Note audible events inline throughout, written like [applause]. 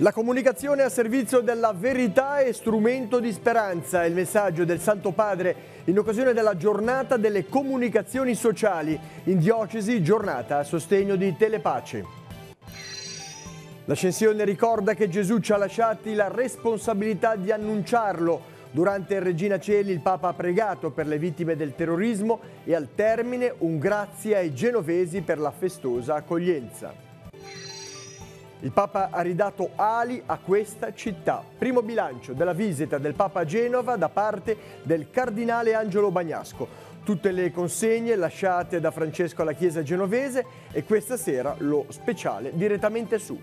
La comunicazione a servizio della verità è strumento di speranza, è il messaggio del Santo Padre in occasione della giornata delle comunicazioni sociali in diocesi, giornata a sostegno di Telepace. L'ascensione ricorda che Gesù ci ha lasciati la responsabilità di annunciarlo. Durante Regina Cieli il Papa ha pregato per le vittime del terrorismo e al termine un grazie ai genovesi per la festosa accoglienza. Il Papa ha ridato ali a questa città. Primo bilancio della visita del Papa a Genova da parte del Cardinale Angelo Bagnasco. Tutte le consegne lasciate da Francesco alla Chiesa genovese e questa sera lo speciale direttamente su.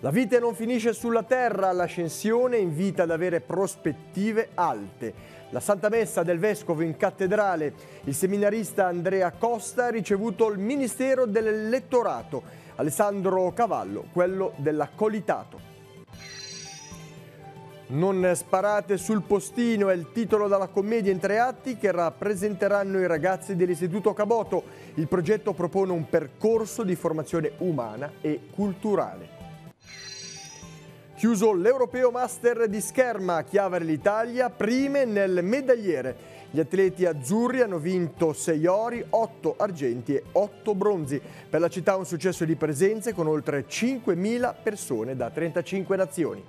La vita non finisce sulla terra, l'ascensione invita ad avere prospettive alte. La Santa Messa del Vescovo in cattedrale, il seminarista Andrea Costa ha ricevuto il Ministero dell'Elettorato Alessandro Cavallo, quello dell'accolitato. Non sparate sul postino è il titolo della commedia in tre atti che rappresenteranno i ragazzi dell'Istituto Caboto. Il progetto propone un percorso di formazione umana e culturale. Chiuso l'Europeo Master di scherma, Chiavari l'Italia, prime nel medagliere. Gli atleti azzurri hanno vinto 6 ori, 8 argenti e 8 bronzi. Per la città un successo di presenze con oltre 5.000 persone da 35 nazioni.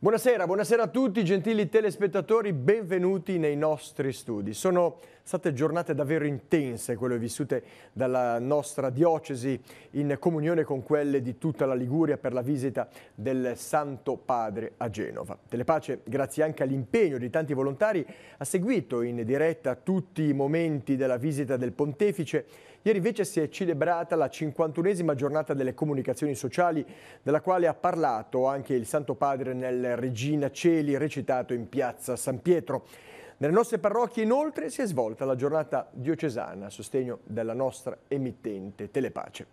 Buonasera, buonasera a tutti gentili telespettatori, benvenuti nei nostri studi. Sono state giornate davvero intense, quelle vissute dalla nostra diocesi in comunione con quelle di tutta la Liguria per la visita del Santo Padre a Genova. Telepace, grazie anche all'impegno di tanti volontari, ha seguito in diretta tutti i momenti della visita del pontefice. Ieri invece si è celebrata la 51esima giornata delle comunicazioni sociali, della quale ha parlato anche il Santo Padre nel Regina Celi recitato in piazza San Pietro. Nelle nostre parrocchie inoltre si è svolta la giornata diocesana a sostegno della nostra emittente Telepace.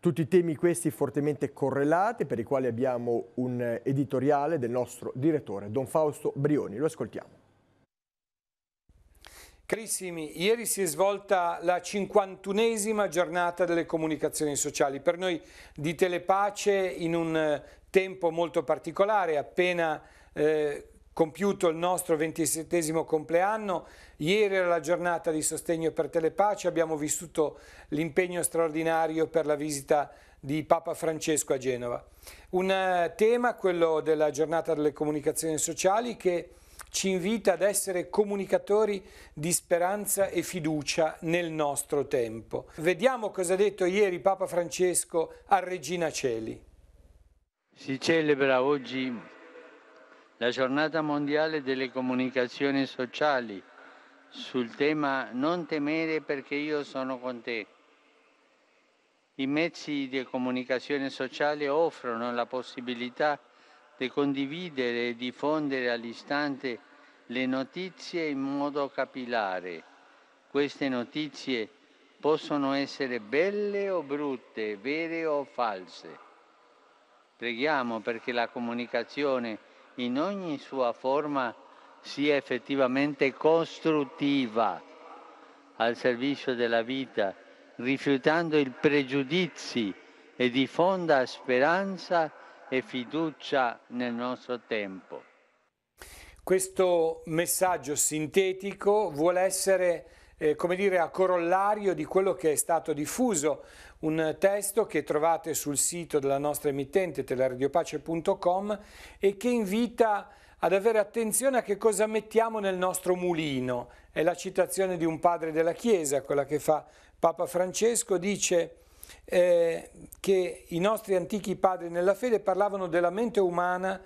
Tutti temi questi fortemente correlati per i quali abbiamo un editoriale del nostro direttore Don Fausto Brioni. Lo ascoltiamo. Carissimi, ieri si è svolta la 51esima giornata delle comunicazioni sociali. Per noi di Telepace in un tempo molto particolare, appena eh, compiuto il nostro 27 compleanno, ieri era la giornata di sostegno per Telepace, abbiamo vissuto l'impegno straordinario per la visita di Papa Francesco a Genova. Un eh, tema, quello della giornata delle comunicazioni sociali, che ci invita ad essere comunicatori di speranza e fiducia nel nostro tempo. Vediamo cosa ha detto ieri Papa Francesco a Regina Celi. Si celebra oggi la giornata mondiale delle comunicazioni sociali sul tema Non temere perché io sono con te. I mezzi di comunicazione sociale offrono la possibilità di condividere e diffondere all'istante le notizie in modo capillare. Queste notizie possono essere belle o brutte, vere o false. Preghiamo perché la comunicazione in ogni sua forma sia effettivamente costruttiva al servizio della vita, rifiutando i pregiudizi e diffonda speranza e fiducia nel nostro tempo. Questo messaggio sintetico vuole essere eh, come dire, a corollario di quello che è stato diffuso, un testo che trovate sul sito della nostra emittente teleradiopace.com e che invita ad avere attenzione a che cosa mettiamo nel nostro mulino. È la citazione di un padre della Chiesa, quella che fa Papa Francesco, dice eh, che i nostri antichi padri nella fede parlavano della mente umana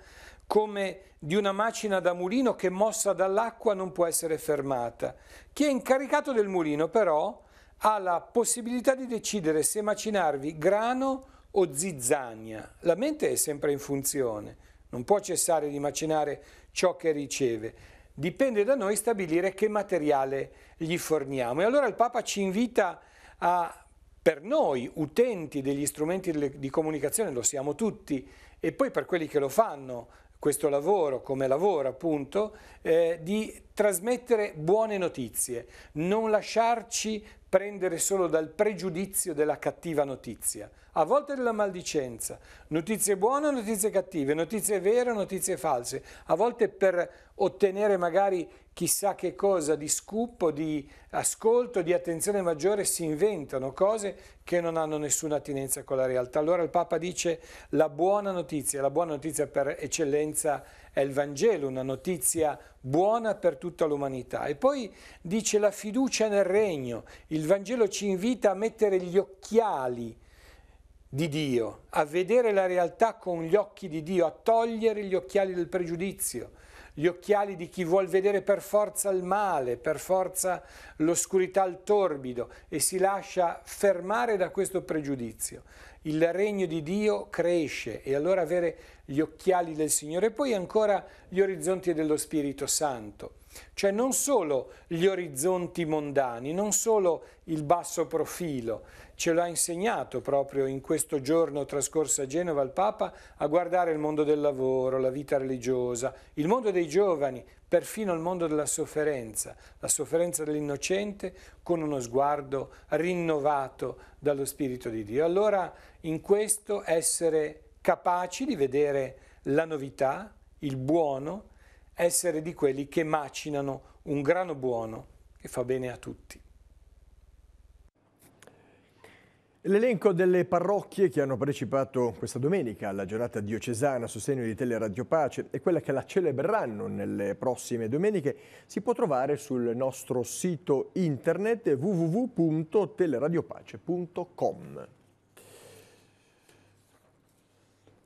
come di una macina da mulino che mossa dall'acqua non può essere fermata. Chi è incaricato del mulino però ha la possibilità di decidere se macinarvi grano o zizzania. La mente è sempre in funzione, non può cessare di macinare ciò che riceve. Dipende da noi stabilire che materiale gli forniamo. E allora il Papa ci invita a per noi utenti degli strumenti di comunicazione, lo siamo tutti, e poi per quelli che lo fanno, questo lavoro come lavoro appunto eh, di trasmettere buone notizie, non lasciarci prendere solo dal pregiudizio della cattiva notizia, a volte della maldicenza, notizie buone, o notizie cattive, notizie vere, o notizie false, a volte per ottenere magari chissà che cosa di scoop, di ascolto, di attenzione maggiore, si inventano cose che non hanno nessuna attinenza con la realtà. Allora il Papa dice la buona notizia, la buona notizia per eccellenza è è il Vangelo, una notizia buona per tutta l'umanità. E poi dice la fiducia nel regno. Il Vangelo ci invita a mettere gli occhiali di Dio, a vedere la realtà con gli occhi di Dio, a togliere gli occhiali del pregiudizio, gli occhiali di chi vuol vedere per forza il male, per forza l'oscurità, il torbido e si lascia fermare da questo pregiudizio il regno di Dio cresce e allora avere gli occhiali del Signore e poi ancora gli orizzonti dello Spirito Santo. Cioè non solo gli orizzonti mondani, non solo il basso profilo, ce l'ha insegnato proprio in questo giorno trascorso a Genova il Papa a guardare il mondo del lavoro, la vita religiosa, il mondo dei giovani, perfino il mondo della sofferenza, la sofferenza dell'innocente con uno sguardo rinnovato dallo Spirito di Dio. Allora in questo essere capaci di vedere la novità, il buono, essere di quelli che macinano un grano buono che fa bene a tutti. L'elenco delle parrocchie che hanno partecipato questa domenica alla giornata diocesana a sostegno di Teleradio Pace e quella che la celebreranno nelle prossime domeniche si può trovare sul nostro sito internet www.teleradiopace.com.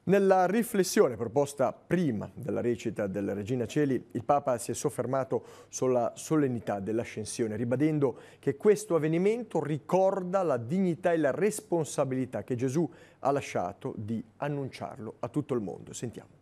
Nella riflessione proposta prima della recita della Regina Celi, il Papa si è soffermato sulla solennità dell'ascensione, ribadendo che questo avvenimento ricorda la dignità e la responsabilità che Gesù ha lasciato di annunciarlo a tutto il mondo. Sentiamo.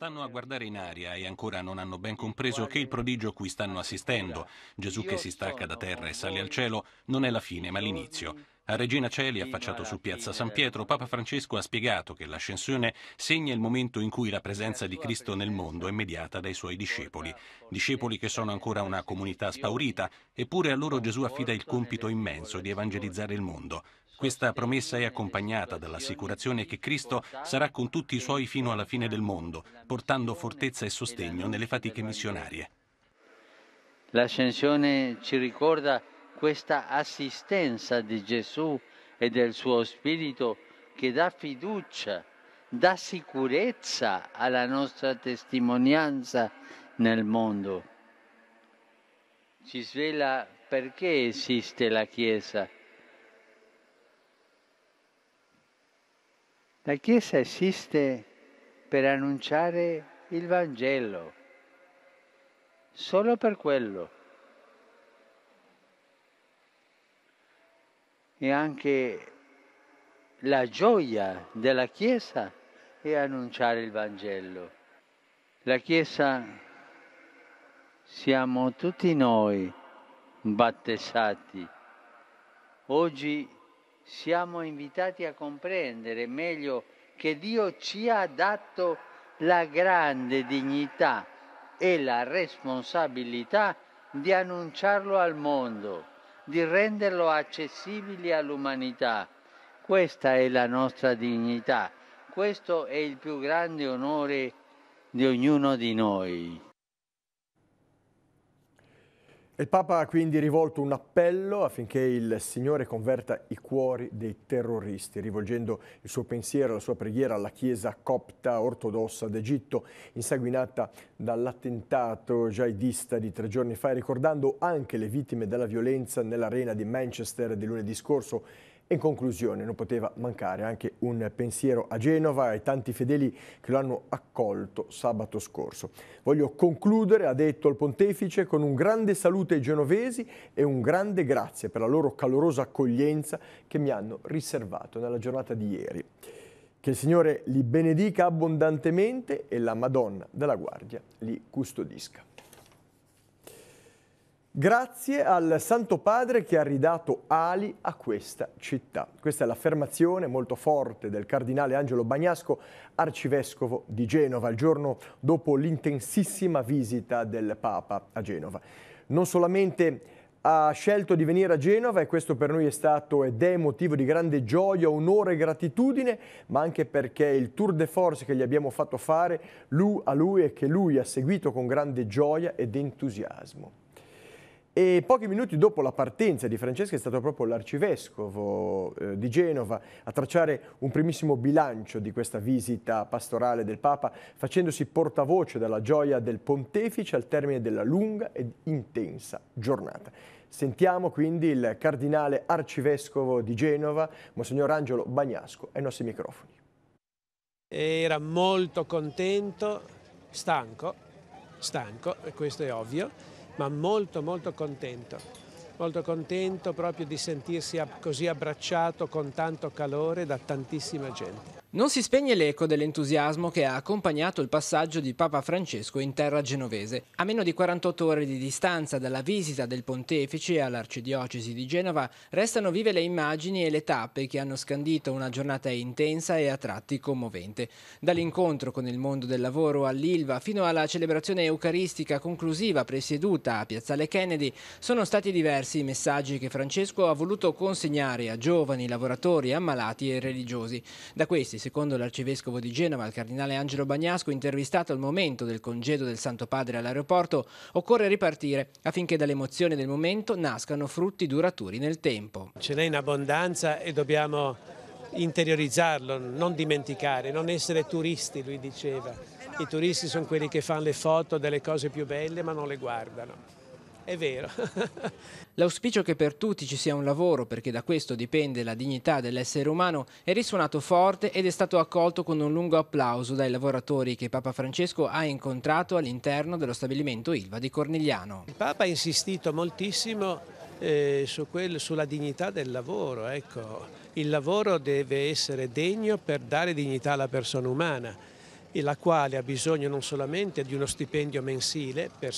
Stanno a guardare in aria e ancora non hanno ben compreso che il prodigio cui stanno assistendo, Gesù che si stacca da terra e sale al cielo, non è la fine ma l'inizio. A Regina Celi, affacciato su Piazza San Pietro, Papa Francesco ha spiegato che l'ascensione segna il momento in cui la presenza di Cristo nel mondo è mediata dai suoi discepoli, discepoli che sono ancora una comunità spaurita, eppure a loro Gesù affida il compito immenso di evangelizzare il mondo. Questa promessa è accompagnata dall'assicurazione che Cristo sarà con tutti i suoi fino alla fine del mondo, portando fortezza e sostegno nelle fatiche missionarie. L'ascensione ci ricorda questa assistenza di Gesù e del suo Spirito che dà fiducia, dà sicurezza alla nostra testimonianza nel mondo. Ci svela perché esiste la Chiesa La Chiesa esiste per annunciare il Vangelo, solo per quello. E anche la gioia della Chiesa è annunciare il Vangelo. La Chiesa siamo tutti noi battesati. Oggi siamo invitati a comprendere meglio che Dio ci ha dato la grande dignità e la responsabilità di annunciarlo al mondo, di renderlo accessibile all'umanità. Questa è la nostra dignità, questo è il più grande onore di ognuno di noi. Il Papa ha quindi rivolto un appello affinché il Signore converta i cuori dei terroristi, rivolgendo il suo pensiero e la sua preghiera alla Chiesa copta ortodossa d'Egitto, insanguinata dall'attentato jihadista di tre giorni fa, ricordando anche le vittime della violenza nell'arena di Manchester di lunedì scorso in conclusione non poteva mancare anche un pensiero a Genova e ai tanti fedeli che lo hanno accolto sabato scorso. Voglio concludere, ha detto il pontefice, con un grande saluto ai genovesi e un grande grazie per la loro calorosa accoglienza che mi hanno riservato nella giornata di ieri. Che il Signore li benedica abbondantemente e la Madonna della Guardia li custodisca. Grazie al Santo Padre che ha ridato ali a questa città. Questa è l'affermazione molto forte del cardinale Angelo Bagnasco, arcivescovo di Genova, il giorno dopo l'intensissima visita del Papa a Genova. Non solamente ha scelto di venire a Genova e questo per noi è stato ed è motivo di grande gioia, onore e gratitudine, ma anche perché il tour de force che gli abbiamo fatto fare lui a lui e che lui ha seguito con grande gioia ed entusiasmo. E pochi minuti dopo la partenza di Francesca è stato proprio l'arcivescovo eh, di Genova a tracciare un primissimo bilancio di questa visita pastorale del Papa, facendosi portavoce dalla gioia del pontefice al termine della lunga ed intensa giornata. Sentiamo quindi il cardinale arcivescovo di Genova, Monsignor Angelo Bagnasco, ai nostri microfoni. Era molto contento, stanco, stanco, questo è ovvio, ma molto molto contento molto contento proprio di sentirsi così abbracciato con tanto calore da tantissima gente. Non si spegne l'eco dell'entusiasmo che ha accompagnato il passaggio di Papa Francesco in terra genovese. A meno di 48 ore di distanza dalla visita del pontefice all'arcidiocesi di Genova, restano vive le immagini e le tappe che hanno scandito una giornata intensa e a tratti commovente. Dall'incontro con il mondo del lavoro all'Ilva fino alla celebrazione eucaristica conclusiva presieduta a Piazzale Kennedy, sono stati diversi i messaggi che Francesco ha voluto consegnare a giovani, lavoratori, ammalati e religiosi. Da questi Secondo l'arcivescovo di Genova, il cardinale Angelo Bagnasco, intervistato al momento del congedo del Santo Padre all'aeroporto, occorre ripartire affinché dall'emozione del momento nascano frutti duraturi nel tempo. Ce n'è in abbondanza e dobbiamo interiorizzarlo, non dimenticare, non essere turisti, lui diceva. I turisti sono quelli che fanno le foto delle cose più belle ma non le guardano è vero. [laughs] L'auspicio che per tutti ci sia un lavoro, perché da questo dipende la dignità dell'essere umano, è risuonato forte ed è stato accolto con un lungo applauso dai lavoratori che Papa Francesco ha incontrato all'interno dello stabilimento Ilva di Cornigliano. Il Papa ha insistito moltissimo eh, su quel, sulla dignità del lavoro. Ecco. Il lavoro deve essere degno per dare dignità alla persona umana e la quale ha bisogno non solamente di uno stipendio mensile per,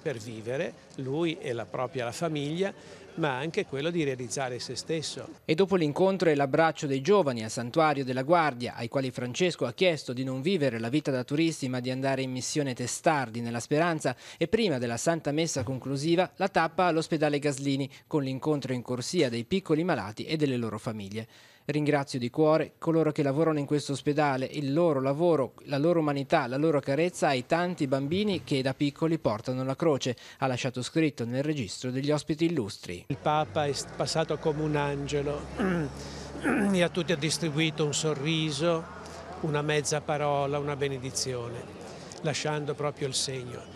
per vivere, lui e la propria la famiglia, ma anche quello di realizzare se stesso. E dopo l'incontro e l'abbraccio dei giovani al santuario della Guardia, ai quali Francesco ha chiesto di non vivere la vita da turisti ma di andare in missione testardi nella speranza, e prima della Santa Messa conclusiva la tappa all'ospedale Gaslini con l'incontro in corsia dei piccoli malati e delle loro famiglie. Ringrazio di cuore coloro che lavorano in questo ospedale, il loro lavoro, la loro umanità, la loro carezza ai tanti bambini che da piccoli portano la croce, ha lasciato scritto nel registro degli ospiti illustri. Il Papa è passato come un angelo e a tutti ha distribuito un sorriso, una mezza parola, una benedizione, lasciando proprio il segno.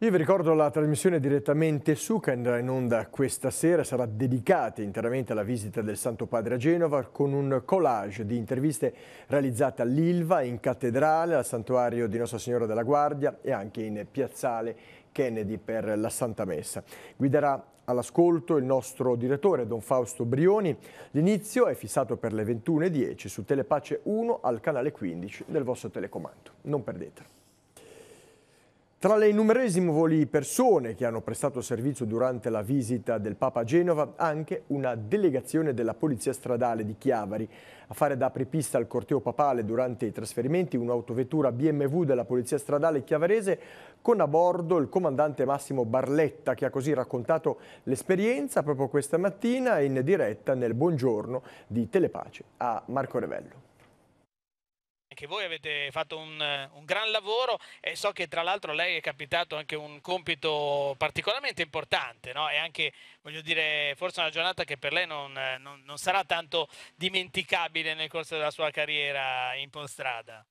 Io vi ricordo la trasmissione direttamente su che andrà in onda questa sera, sarà dedicata interamente alla visita del Santo Padre a Genova con un collage di interviste realizzate all'Ilva, in cattedrale, al santuario di Nostra Signora della Guardia e anche in piazzale Kennedy per la Santa Messa. Guiderà all'ascolto il nostro direttore Don Fausto Brioni. L'inizio è fissato per le 21.10 su Telepace 1 al canale 15 del vostro telecomando. Non perdetelo. Tra le innumerevoli persone che hanno prestato servizio durante la visita del Papa a Genova, anche una delegazione della Polizia Stradale di Chiavari. A fare da apripista al corteo papale durante i trasferimenti, un'autovettura BMW della Polizia Stradale Chiavarese con a bordo il comandante Massimo Barletta, che ha così raccontato l'esperienza proprio questa mattina in diretta nel Buongiorno di Telepace a Marco Revello anche voi avete fatto un, un gran lavoro e so che tra l'altro a lei è capitato anche un compito particolarmente importante, no? E anche, voglio dire, forse una giornata che per lei non, non, non sarà tanto dimenticabile nel corso della sua carriera in Ponstrada.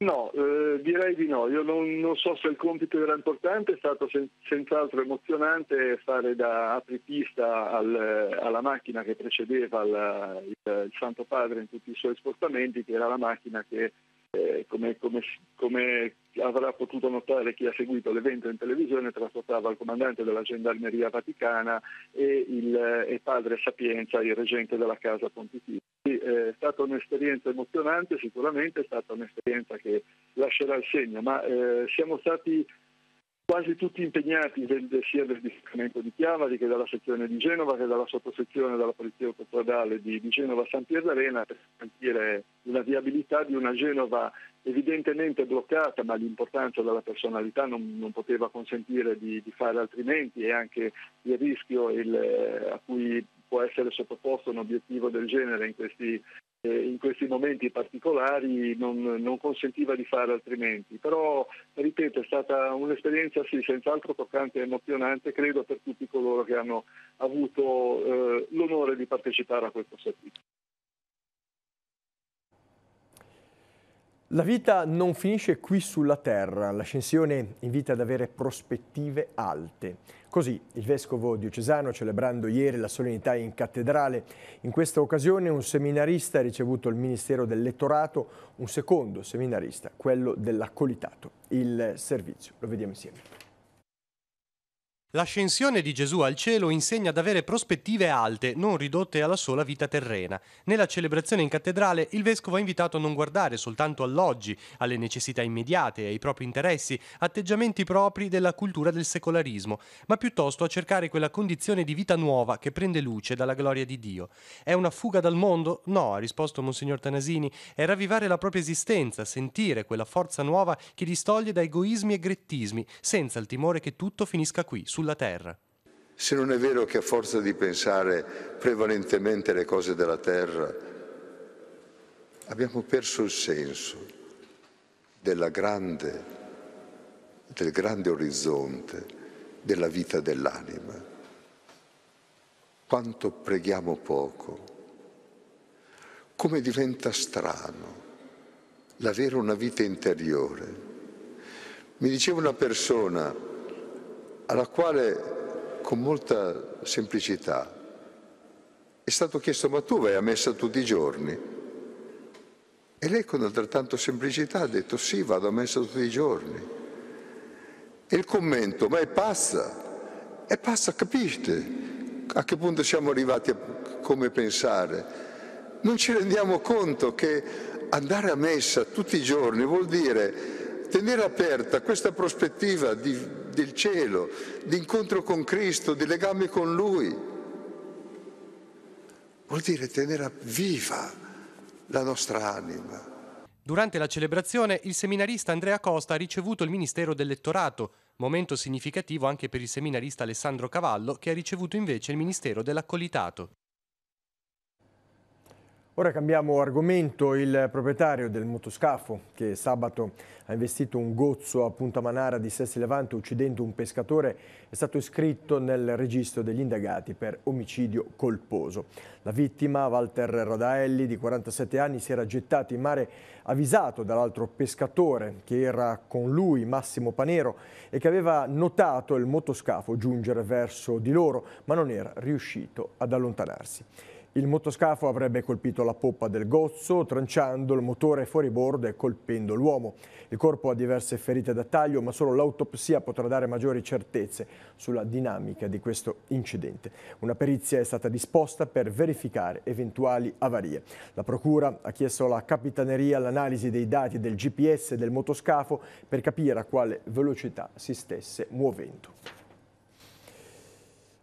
No, eh, direi di no. Io non, non, so se il compito era importante, è stato sen- senz'altro emozionante fare da apripista al, alla macchina che precedeva la, il, il, Santo Padre in tutti i suoi spostamenti, che era la macchina che, eh, come, come, come avrà potuto notare chi ha seguito l'evento in televisione, trasportava il comandante della Gendarmeria Vaticana e, il, e padre Sapienza, il regente della casa pontificia. Eh, è stata un'esperienza emozionante, sicuramente è stata un'esperienza che lascerà il segno, ma eh, siamo stati quasi tutti impegnati del, sia del distaccamento di Chiavari che dalla sezione di Genova che dalla sottosezione della Polizia Autostradale di, di Genova San Pierdarena per garantire la viabilità di una Genova evidentemente bloccata, ma l'importanza della personalità non, non poteva consentire di, di, fare altrimenti e anche il rischio il, eh, a cui può essere sottoposto un obiettivo del genere in questi eh, in questi momenti particolari non, non, consentiva di fare altrimenti. Però, ripeto, è stata un'esperienza sì, senz'altro toccante e emozionante, credo per tutti coloro che hanno avuto eh, l'onore di partecipare a questo servizio. La vita non finisce qui sulla terra, l'ascensione invita ad avere prospettive alte. Così il vescovo diocesano, celebrando ieri la solennità in cattedrale, in questa occasione un seminarista ha ricevuto il ministero del lettorato, un secondo seminarista, quello dell'accolitato. Il servizio, lo vediamo insieme. L'ascensione di Gesù al cielo insegna ad avere prospettive alte, non ridotte alla sola vita terrena. Nella celebrazione in cattedrale il vescovo ha invitato a non guardare soltanto all'oggi, alle necessità immediate, ai propri interessi, atteggiamenti propri della cultura del secolarismo, ma piuttosto a cercare quella condizione di vita nuova che prende luce dalla gloria di Dio. È una fuga dal mondo? No, ha risposto Monsignor Tanasini, è ravvivare la propria esistenza, sentire quella forza nuova che distoglie da egoismi e grettismi, senza il timore che tutto finisca qui, sul sulla terra. Se non è vero che a forza di pensare prevalentemente alle cose della terra, abbiamo perso il senso grande, del grande orizzonte della vita dell'anima. Quanto preghiamo poco, come diventa strano l'avere una vita interiore. Mi diceva una persona, alla quale con molta semplicità è stato chiesto ma tu vai a messa tutti i giorni? E lei con altrettanta semplicità ha detto sì, vado a messa tutti i giorni. E il commento, ma è pazza, è pazza, capite a che punto siamo arrivati a come pensare. Non ci rendiamo conto che andare a messa tutti i giorni vuol dire tenere aperta questa prospettiva di del cielo, di incontro con Cristo, di legame con Lui. Vuol dire tenere viva la nostra anima. Durante la celebrazione il seminarista Andrea Costa ha ricevuto il Ministero del Lettorato, momento significativo anche per il seminarista Alessandro Cavallo che ha ricevuto invece il Ministero dell'Accolitato. Ora cambiamo argomento. Il proprietario del motoscafo che sabato ha investito un gozzo a Punta Manara di Sessi Levante uccidendo un pescatore è stato iscritto nel registro degli indagati per omicidio colposo. La vittima, Walter Radaelli, di 47 anni, si era gettato in mare avvisato dall'altro pescatore che era con lui, Massimo Panero, e che aveva notato il motoscafo giungere verso di loro, ma non era riuscito ad allontanarsi. Il motoscafo avrebbe colpito la poppa del gozzo, tranciando il motore fuori bordo e colpendo l'uomo. Il corpo ha diverse ferite da taglio, ma solo l'autopsia potrà dare maggiori certezze sulla dinamica di questo incidente. Una perizia è stata disposta per verificare eventuali avarie. La procura ha chiesto alla capitaneria l'analisi dei dati del GPS del motoscafo per capire a quale velocità si stesse muovendo.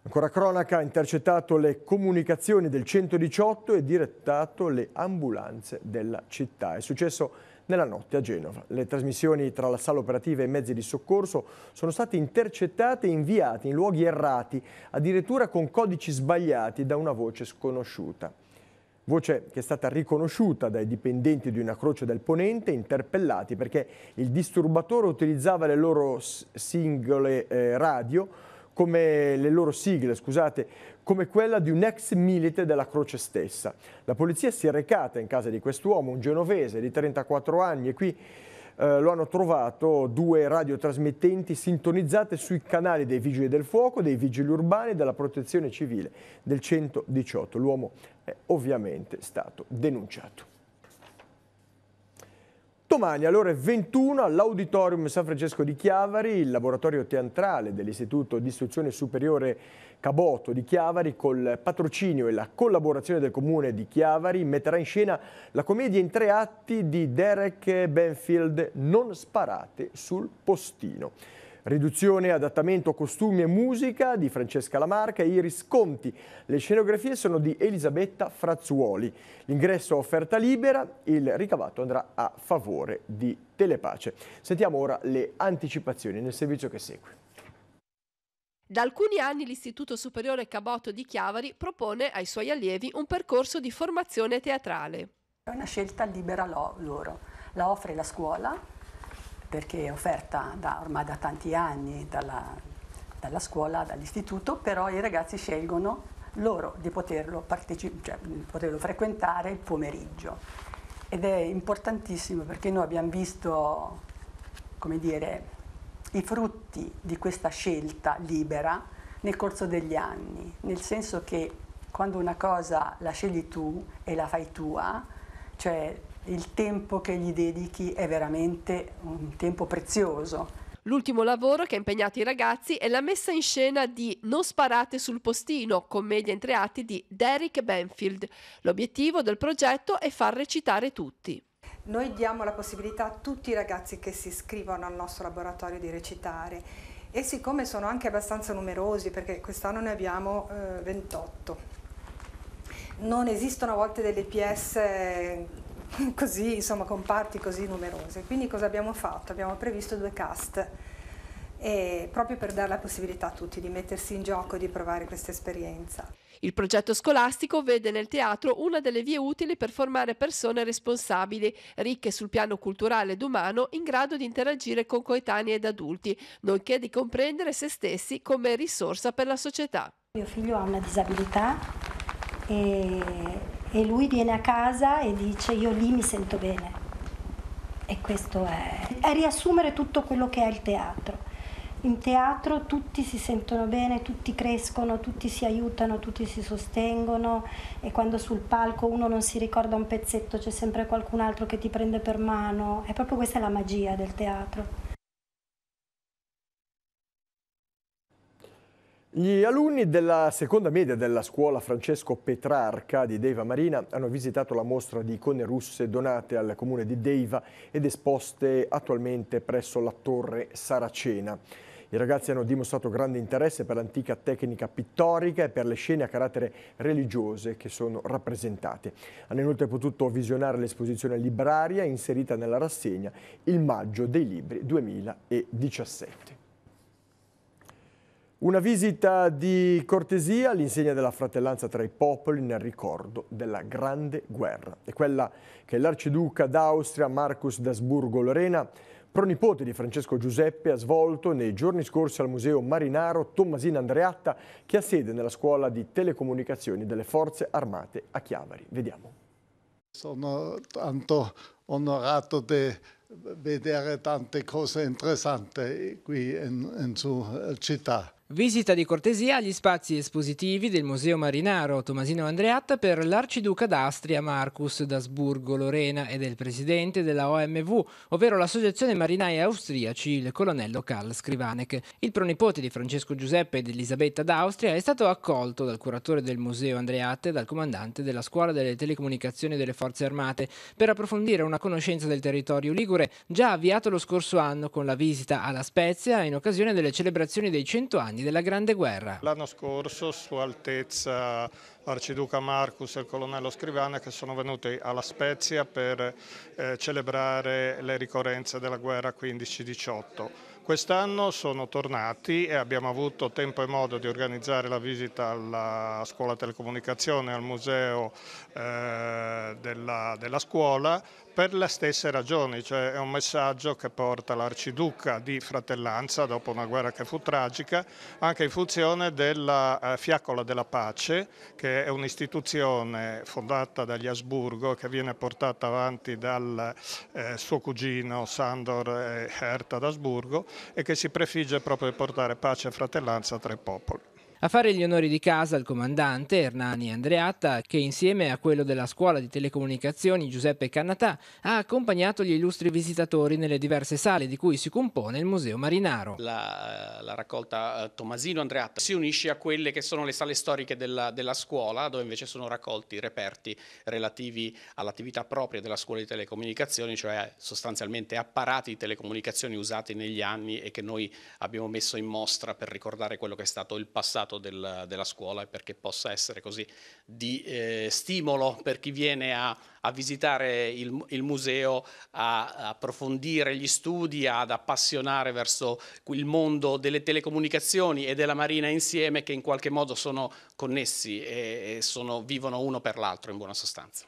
Ancora cronaca ha intercettato le comunicazioni del 118 e direttato le ambulanze della città. È successo nella notte a Genova. Le trasmissioni tra la sala operativa e i mezzi di soccorso sono state intercettate e inviate in luoghi errati, addirittura con codici sbagliati da una voce sconosciuta. Voce che è stata riconosciuta dai dipendenti di una croce del Ponente interpellati perché il disturbatore utilizzava le loro singole eh, radio come le loro sigle, scusate, come quella di un ex milite della Croce stessa. La polizia si è recata in casa di quest'uomo, un genovese di 34 anni, e qui eh, lo hanno trovato due radiotrasmittenti sintonizzate sui canali dei Vigili del Fuoco, dei Vigili Urbani e della Protezione Civile del 118. L'uomo è ovviamente stato denunciato. Domani alle ore 21 all'Auditorium San Francesco di Chiavari, il laboratorio teatrale dell'Istituto di Istruzione Superiore Caboto di Chiavari, col patrocinio e la collaborazione del Comune di Chiavari, metterà in scena la commedia in tre atti di Derek Benfield, Non sparate sul postino. Riduzione, adattamento, costumi e musica di Francesca Lamarca e Iris Conti. Le scenografie sono di Elisabetta Frazzuoli. L'ingresso a offerta libera, il ricavato andrà a favore di Telepace. Sentiamo ora le anticipazioni nel servizio che segue. Da alcuni anni l'Istituto Superiore Cabotto di Chiavari propone ai suoi allievi un percorso di formazione teatrale. È una scelta libera loro, la offre la scuola perché è offerta da, ormai da tanti anni dalla, dalla scuola, dall'istituto, però i ragazzi scelgono loro di poterlo, cioè, poterlo frequentare il pomeriggio. Ed è importantissimo perché noi abbiamo visto, come dire, i frutti di questa scelta libera nel corso degli anni, nel senso che quando una cosa la scegli tu e la fai tua, cioè il tempo che gli dedichi è veramente un tempo prezioso. L'ultimo lavoro che ha impegnato i ragazzi è la messa in scena di Non sparate sul postino, commedia in tre atti di Derek Benfield. L'obiettivo del progetto è far recitare tutti. Noi diamo la possibilità a tutti i ragazzi che si iscrivono al nostro laboratorio di recitare e siccome sono anche abbastanza numerosi, perché quest'anno ne abbiamo eh, 28, non esistono a volte delle PS eh, [laughs] così, insomma, con parti così numerose. Quindi cosa abbiamo fatto? Abbiamo previsto due cast, e, proprio per dare la possibilità a tutti di mettersi in gioco e di provare questa esperienza. Il progetto scolastico vede nel teatro una delle vie utili per formare persone responsabili, ricche sul piano culturale ed umano, in grado di interagire con coetanei ed adulti, nonché di comprendere se stessi come risorsa per la società. Mio figlio ha una disabilità e e lui viene a casa e dice io lì mi sento bene. E questo è, è riassumere tutto quello che è il teatro. In teatro tutti si sentono bene, tutti crescono, tutti si aiutano, tutti si sostengono e quando sul palco uno non si ricorda un pezzetto c'è sempre qualcun altro che ti prende per mano. È proprio questa la magia del teatro. Gli alunni della seconda media della scuola Francesco Petrarca di Deiva Marina hanno visitato la mostra di icone russe donate al comune di Deiva ed esposte attualmente presso la Torre Saracena. I ragazzi hanno dimostrato grande interesse per l'antica tecnica pittorica e per le scene a carattere religiose che sono rappresentate. Hanno inoltre potuto visionare l'esposizione libraria inserita nella rassegna Il maggio dei libri 2017. Una visita di cortesia all'insegna della fratellanza tra i popoli nel ricordo della Grande Guerra. È quella che l'arciduca d'Austria Marcus d'Asburgo-Lorena, pronipote di Francesco Giuseppe, ha svolto nei giorni scorsi al Museo Marinaro Tommasina Andreatta, che ha sede nella Scuola di Telecomunicazioni delle Forze Armate a Chiavari. Vediamo. Sono tanto onorato di vedere tante cose interessanti qui in, in su eh, città. Visita di cortesia agli spazi espositivi del Museo Marinaro Tomasino Andreatta per l'Arciduca d'Astria Marcus d'Asburgo Lorena e del presidente della OMV, ovvero l'Associazione Marinai Austriaci, il colonnello Karl Skrivanek. Il pronipote di Francesco Giuseppe ed Elisabetta d'Austria è stato accolto dal curatore del Museo Andreatta e dal comandante della Scuola delle Telecomunicazioni delle Forze Armate per approfondire una conoscenza del territorio ligure già avviato lo scorso anno con la visita alla Spezia in occasione delle celebrazioni dei 100 anni anni della Grande Guerra. L'anno scorso Sua Altezza Arciduca Marcus e il colonnello Scrivana che sono venuti alla Spezia per eh, celebrare le ricorrenze della guerra 15-18. Quest'anno sono tornati e abbiamo avuto tempo e modo di organizzare la visita alla scuola telecomunicazione, al museo eh, della, della scuola per le stesse ragioni, cioè è un messaggio che porta l'arciduca di fratellanza dopo una guerra che fu tragica, anche in funzione della eh, fiaccola della pace, che è un'istituzione fondata dagli Asburgo che viene portata avanti dal eh, suo cugino Sandor eh, Hertha d'Asburgo e che si prefigge proprio di portare pace e fratellanza tra i popoli. A fare gli onori di casa il comandante Ernani Andreatta, che insieme a quello della scuola di telecomunicazioni Giuseppe Cannatà ha accompagnato gli illustri visitatori nelle diverse sale di cui si compone il Museo Marinaro. La, eh, la raccolta eh, Tomasino Andreatta si unisce a quelle che sono le sale storiche della, della scuola, dove invece sono raccolti reperti relativi all'attività propria della scuola di telecomunicazioni, cioè sostanzialmente apparati di telecomunicazioni usati negli anni e che noi abbiamo messo in mostra per ricordare quello che è stato il passato lato del, della scuola e perché possa essere così di eh, stimolo per chi viene a, a visitare il, il museo, a, a approfondire gli studi, ad appassionare verso il mondo delle telecomunicazioni e della marina insieme che in qualche modo sono connessi e, e sono, vivono uno per l'altro in buona sostanza.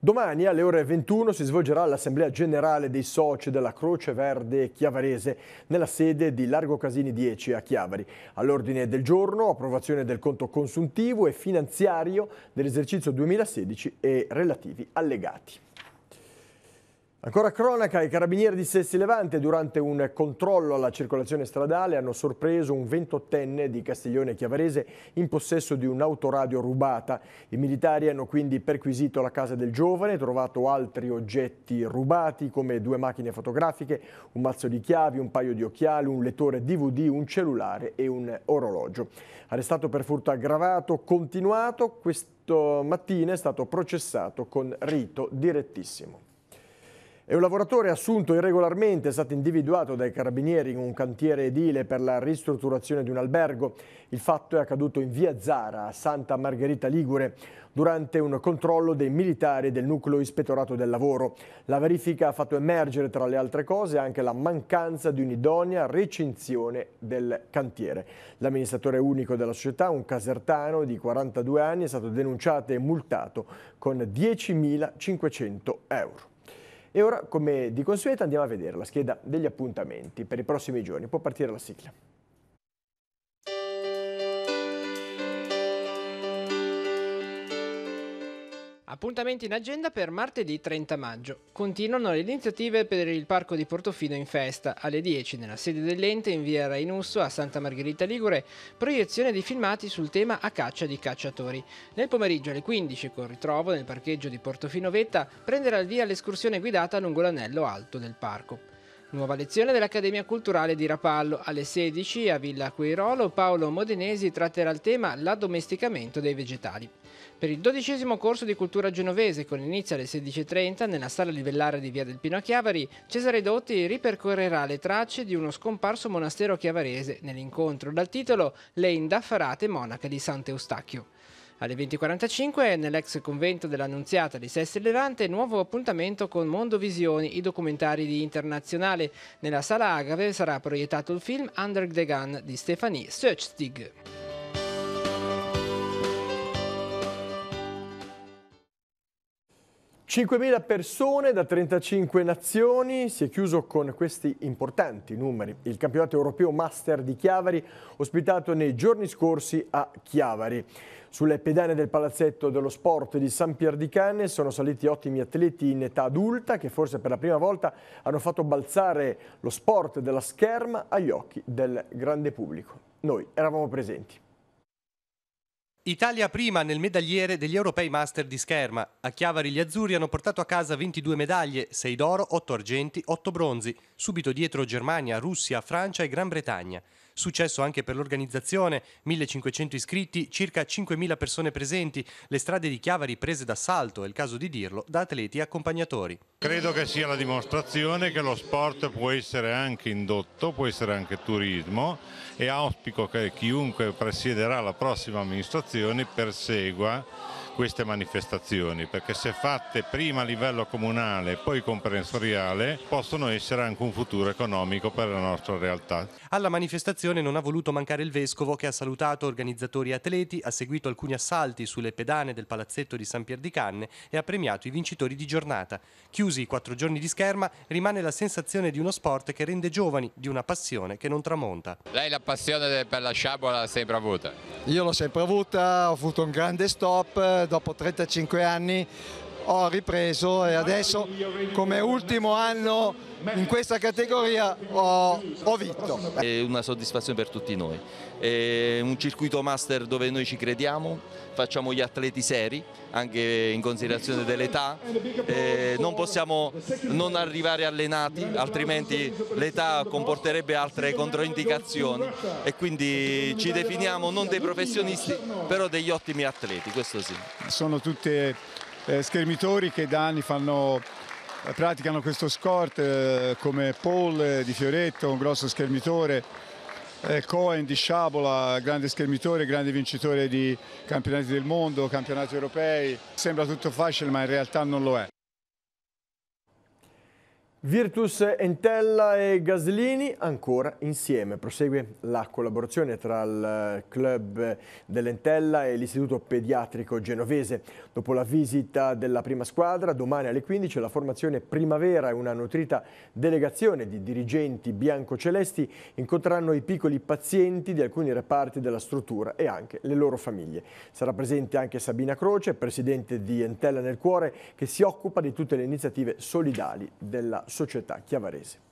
Domani alle ore 21 si svolgerà l'Assemblea Generale dei Soci della Croce Verde Chiavarese nella sede di Largo Casini 10 a Chiavari. All'ordine del giorno approvazione del conto consuntivo e finanziario dell'esercizio 2016 e relativi allegati. Ancora cronaca, i carabinieri di Sessi Levante durante un controllo alla circolazione stradale hanno sorpreso un 28enne di Castiglione Chiavarese in possesso di un'autoradio rubata. I militari hanno quindi perquisito la casa del giovane, trovato altri oggetti rubati come due macchine fotografiche, un mazzo di chiavi, un paio di occhiali, un lettore DVD, un cellulare e un orologio. Arrestato per furto aggravato, continuato, questo mattina è stato processato con rito direttissimo. È un lavoratore assunto irregolarmente, è stato individuato dai carabinieri in un cantiere edile per la ristrutturazione di un albergo. Il fatto è accaduto in via Zara, a Santa Margherita Ligure, durante un controllo dei militari del nucleo ispettorato del lavoro. La verifica ha fatto emergere, tra le altre cose, anche la mancanza di un'idonea recinzione del cantiere. L'amministratore unico della società, un casertano di 42 anni, è stato denunciato e multato con 10.500 euro. E ora, come di consueto, andiamo a vedere la scheda degli appuntamenti per i prossimi giorni. Può partire la sigla. Appuntamenti in agenda per martedì 30 maggio. Continuano le iniziative per il Parco di Portofino in festa. Alle 10 nella sede dell'ente in via Rainusso a Santa Margherita Ligure, proiezione di filmati sul tema A caccia di cacciatori. Nel pomeriggio alle 15 con ritrovo nel parcheggio di Portofino Vetta prenderà il via l'escursione guidata lungo l'anello alto del parco. Nuova lezione dell'Accademia Culturale di Rapallo. Alle 16 a Villa Quirolo Paolo Modenesi tratterà il tema L'addomesticamento dei vegetali. Per il dodicesimo corso di cultura genovese, con inizio alle 16.30 nella sala livellare di Via del Pino a Chiavari, Cesare Dotti ripercorrerà le tracce di uno scomparso monastero chiavarese nell'incontro dal titolo Le indaffarate monache di Sant'Eustachio. Alle 20.45 nell'ex convento dell'Annunziata di Sesti Levante nuovo appuntamento con Mondovisioni, i documentari di Internazionale. Nella sala Agave sarà proiettato il film Under the Gun di Stephanie Söchstig. 5.000 persone da 35 nazioni, si è chiuso con questi importanti numeri il campionato europeo Master di Chiavari ospitato nei giorni scorsi a Chiavari. Sulle pedane del palazzetto dello sport di San Pier di Canne sono saliti ottimi atleti in età adulta che forse per la prima volta hanno fatto balzare lo sport della scherma agli occhi del grande pubblico. Noi eravamo presenti. Italia prima nel medagliere degli europei master di scherma. A Chiavari gli azzurri hanno portato a casa 22 medaglie, 6 d'oro, 8 argenti, 8 bronzi, subito dietro Germania, Russia, Francia e Gran Bretagna. Successo anche per l'organizzazione, 1500 iscritti, circa 5000 persone presenti, le strade di Chiavari prese d'assalto, è il caso di dirlo, da atleti e accompagnatori. Credo che sia la dimostrazione che lo sport può essere anche indotto, può essere anche turismo e auspico che chiunque presiederà la prossima amministrazione persegua queste manifestazioni perché se fatte prima a livello comunale poi comprensoriale possono essere anche un futuro economico per la nostra realtà. Alla manifestazione non ha voluto mancare il vescovo che ha salutato organizzatori e atleti, ha seguito alcuni assalti sulle pedane del palazzetto di San Pier di Canne e ha premiato i vincitori di giornata. Chiusi i quattro giorni di scherma rimane la sensazione di uno sport che rende giovani, di una passione che non tramonta. Lei la passione per la sciabola l'ha sempre avuta? Io l'ho sempre avuta, ho avuto un grande stop dopo 35 anni ho ripreso e adesso come ultimo anno in questa categoria ho, ho vinto. È una soddisfazione per tutti noi, è un circuito master dove noi ci crediamo, facciamo gli atleti seri anche in considerazione dell'età, eh, non possiamo non arrivare allenati altrimenti l'età comporterebbe altre controindicazioni e quindi ci definiamo non dei professionisti però degli ottimi atleti, questo sì. Sono tutte eh, schermitori che da anni fanno, eh, praticano questo sport eh, come Paul eh, di Fioretto, un grosso schermitore, eh, Cohen di Sciabola, grande schermitore, grande vincitore di campionati del mondo, campionati europei. Sembra tutto facile ma in realtà non lo è. Virtus, Entella e Gaslini ancora insieme. Prosegue la collaborazione tra il eh, club dell'Entella e l'Istituto Pediatrico Genovese. Dopo la visita della prima squadra, domani alle 15 la formazione Primavera e una nutrita delegazione di dirigenti biancocelesti incontreranno i piccoli pazienti di alcuni reparti della struttura e anche le loro famiglie. Sarà presente anche Sabina Croce, presidente di Entella nel Cuore, che si occupa di tutte le iniziative solidali della struttura società chiavarese.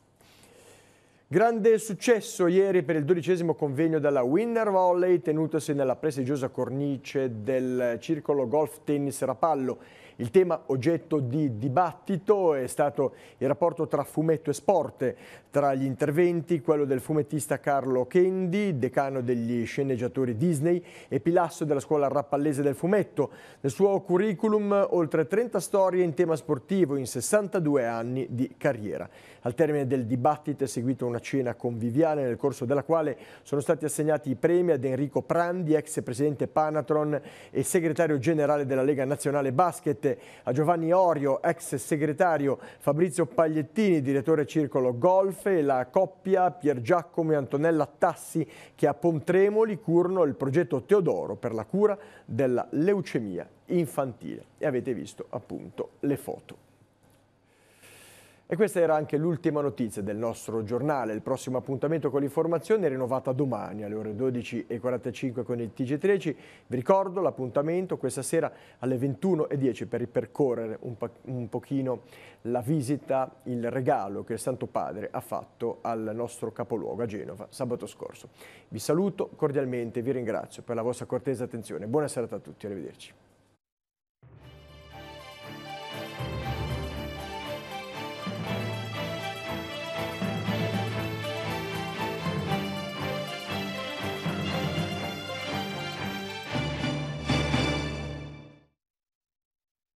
Grande successo ieri per il dodicesimo convegno della Winner Volley tenutosi nella prestigiosa cornice del circolo golf tennis Rapallo il tema oggetto di dibattito è stato il rapporto tra fumetto e sport. Tra gli interventi quello del fumettista Carlo Kendi, decano degli sceneggiatori Disney e pilasso della scuola rappallese del fumetto. Nel suo curriculum oltre 30 storie in tema sportivo in 62 anni di carriera. Al termine del dibattito è seguita una cena conviviale nel corso della quale sono stati assegnati i premi ad Enrico Prandi, ex presidente Panatron e segretario generale della Lega Nazionale Basket Ambiente, a Giovanni Orio, ex segretario, Fabrizio Pagliettini, direttore Circolo Golf e la coppia Pier Giacomo e Antonella Tassi che a Pontremoli curano il progetto Teodoro per la cura della leucemia infantile. E avete visto appunto le foto. E questa era anche l'ultima notizia del nostro giornale. Il prossimo appuntamento con l'informazione è rinnovata domani alle ore 12.45 con il TG13. Vi ricordo l'appuntamento questa sera alle 21.10 per ripercorrere un, po un pochino la visita, il regalo che il Santo Padre ha fatto al nostro capoluogo a Genova sabato scorso. Vi saluto cordialmente, vi ringrazio per la vostra cortese attenzione. Buona serata a tutti, arrivederci.